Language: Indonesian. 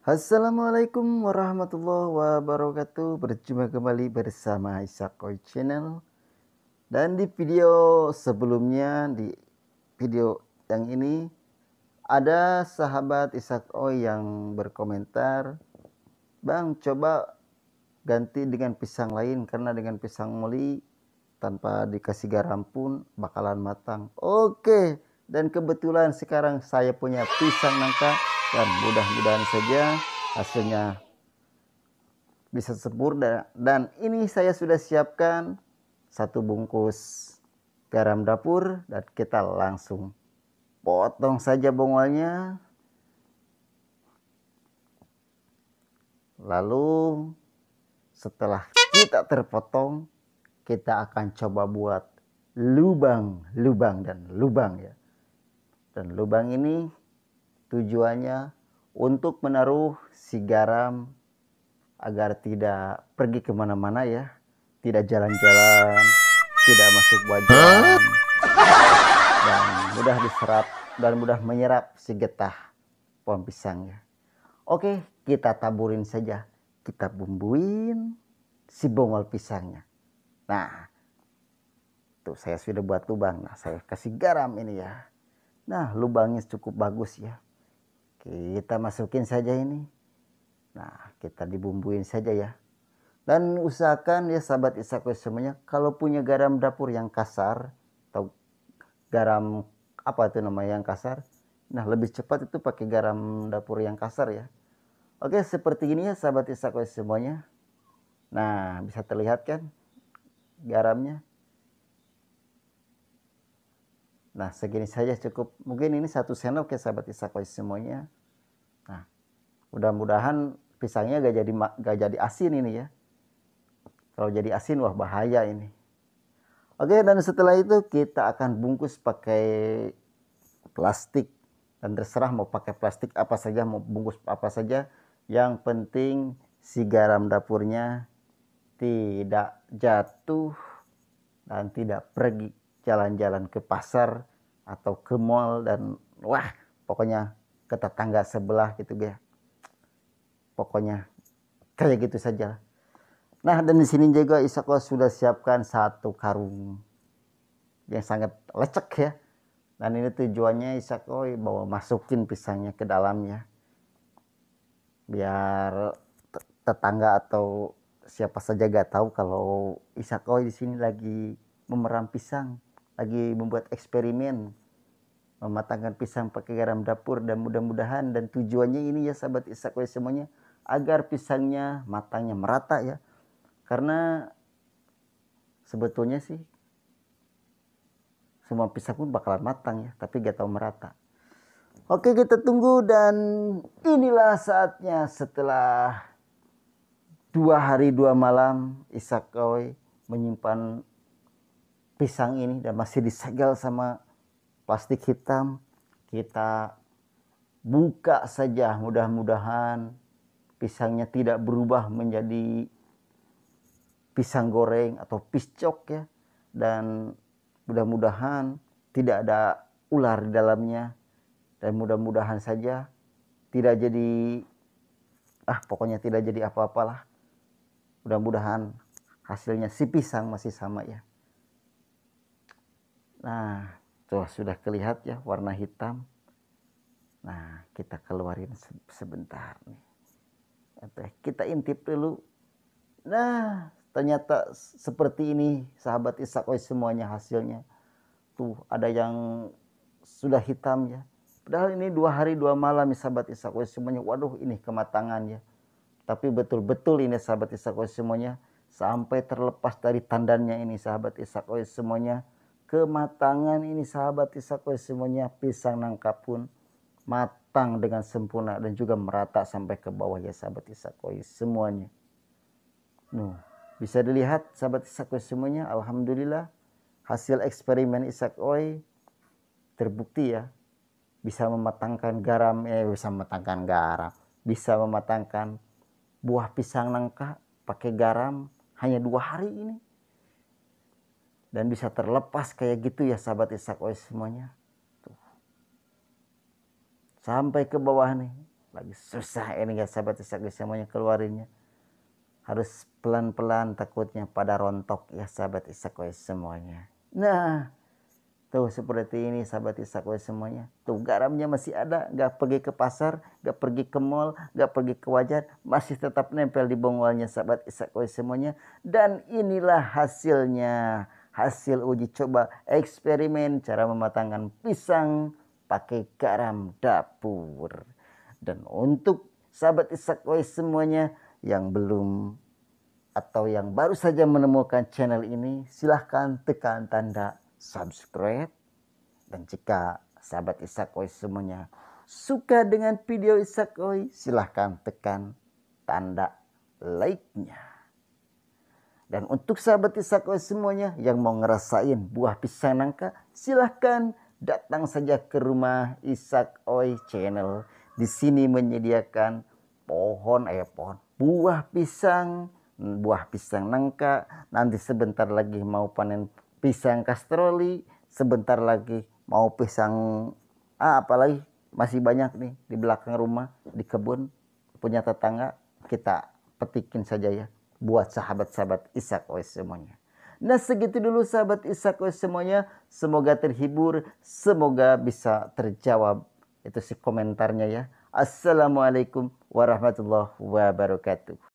Assalamualaikum warahmatullahi wabarakatuh Berjumpa kembali bersama Isaac Oi Channel Dan di video sebelumnya Di video yang ini Ada sahabat Isaac Oi yang berkomentar Bang coba ganti dengan pisang lain Karena dengan pisang moli Tanpa dikasih garam pun bakalan matang Oke dan kebetulan sekarang saya punya pisang nangka dan mudah-mudahan saja hasilnya bisa sempurna dan ini saya sudah siapkan satu bungkus garam dapur dan kita langsung potong saja bongolnya lalu setelah kita terpotong kita akan coba buat lubang lubang dan lubang ya dan lubang ini Tujuannya untuk menaruh si garam agar tidak pergi kemana-mana ya. Tidak jalan-jalan, tidak masuk wajan, dan mudah diserap dan mudah menyerap si getah pohon pisangnya. Oke, kita taburin saja. Kita bumbuin si bongol pisangnya. Nah, tuh saya sudah buat lubang. Nah, saya kasih garam ini ya. Nah, lubangnya cukup bagus ya kita masukin saja ini nah kita dibumbuin saja ya dan usahakan ya sahabat Isaku semuanya kalau punya garam dapur yang kasar atau garam apa itu namanya yang kasar nah lebih cepat itu pakai garam dapur yang kasar ya oke seperti ini ya sahabat Isaku semuanya nah bisa terlihat kan garamnya Nah, segini saja cukup. Mungkin ini satu sendok ya sahabat isakoi semuanya. Nah, mudah-mudahan pisangnya gak jadi gak jadi asin ini ya. Kalau jadi asin wah bahaya ini. Oke, dan setelah itu kita akan bungkus pakai plastik dan terserah mau pakai plastik apa saja, mau bungkus apa saja. Yang penting si garam dapurnya tidak jatuh dan tidak pergi jalan-jalan ke pasar atau ke mall dan wah pokoknya ke tetangga sebelah gitu ya pokoknya kayak gitu saja nah dan di sini juga Isako sudah siapkan satu karung yang sangat lecek ya dan ini tujuannya Isako bawa masukin pisangnya ke dalamnya biar tetangga atau siapa saja gak tahu kalau Isako di sini lagi memeram pisang lagi membuat eksperimen mematangkan pisang pakai garam dapur dan mudah-mudahan dan tujuannya ini ya sahabat Ishak semuanya agar pisangnya matangnya merata ya karena sebetulnya sih semua pisang pun bakalan matang ya tapi gak tahu merata oke kita tunggu dan inilah saatnya setelah dua hari dua malam Ishak menyimpan pisang ini dan masih disegel sama plastik hitam kita buka saja mudah-mudahan pisangnya tidak berubah menjadi pisang goreng atau piscok ya dan mudah-mudahan tidak ada ular di dalamnya dan mudah-mudahan saja tidak jadi ah pokoknya tidak jadi apa-apalah mudah-mudahan hasilnya si pisang masih sama ya Nah, tuh sudah kelihat ya warna hitam. Nah, kita keluarin sebentar nih. Ya, kita intip dulu. Nah, ternyata seperti ini sahabat Isakoy semuanya hasilnya. Tuh, ada yang sudah hitam ya. Padahal ini dua hari dua malam ya sahabat Isakoy semuanya. Waduh, ini kematangan ya. Tapi betul-betul ini sahabat Isakoy semuanya. Sampai terlepas dari tandannya ini sahabat Isakoy semuanya kematangan ini sahabat Isakwe semuanya pisang nangka pun matang dengan sempurna dan juga merata sampai ke bawah ya sahabat Isakwe semuanya. Nuh, bisa dilihat sahabat Isakwe semuanya alhamdulillah hasil eksperimen Isakwe terbukti ya bisa mematangkan garam eh bisa mematangkan garam bisa mematangkan buah pisang nangka pakai garam hanya dua hari ini dan bisa terlepas kayak gitu ya sahabat Ishak Ois semuanya. Tuh. Sampai ke bawah nih. Lagi susah ini ya sahabat Ishak Ois semuanya keluarinnya. Harus pelan-pelan takutnya pada rontok ya sahabat Ishak Ois semuanya. Nah tuh seperti ini sahabat Ishak semuanya. Tuh garamnya masih ada. Gak pergi ke pasar, gak pergi ke mall, gak pergi ke wajar. Masih tetap nempel di bongolnya sahabat Ishak semuanya. Dan inilah hasilnya hasil uji coba eksperimen cara mematangkan pisang pakai garam dapur. Dan untuk sahabat Isakway semuanya yang belum atau yang baru saja menemukan channel ini, silahkan tekan tanda subscribe. Dan jika sahabat Isakway semuanya suka dengan video Isakway, silahkan tekan tanda like-nya. Dan untuk sahabat Isakoi semuanya yang mau ngerasain buah pisang nangka, silahkan datang saja ke rumah Isak Oi Channel. Di sini menyediakan pohon, eh pohon, buah pisang, buah pisang nangka. Nanti sebentar lagi mau panen pisang kastroli, sebentar lagi mau pisang ah, apalagi masih banyak nih di belakang rumah, di kebun, punya tetangga, kita petikin saja ya buat sahabat-sahabat Ishak oleh semuanya. Nah segitu dulu sahabat Ishak oleh semuanya. Semoga terhibur, semoga bisa terjawab. Itu si komentarnya ya. Assalamualaikum warahmatullahi wabarakatuh.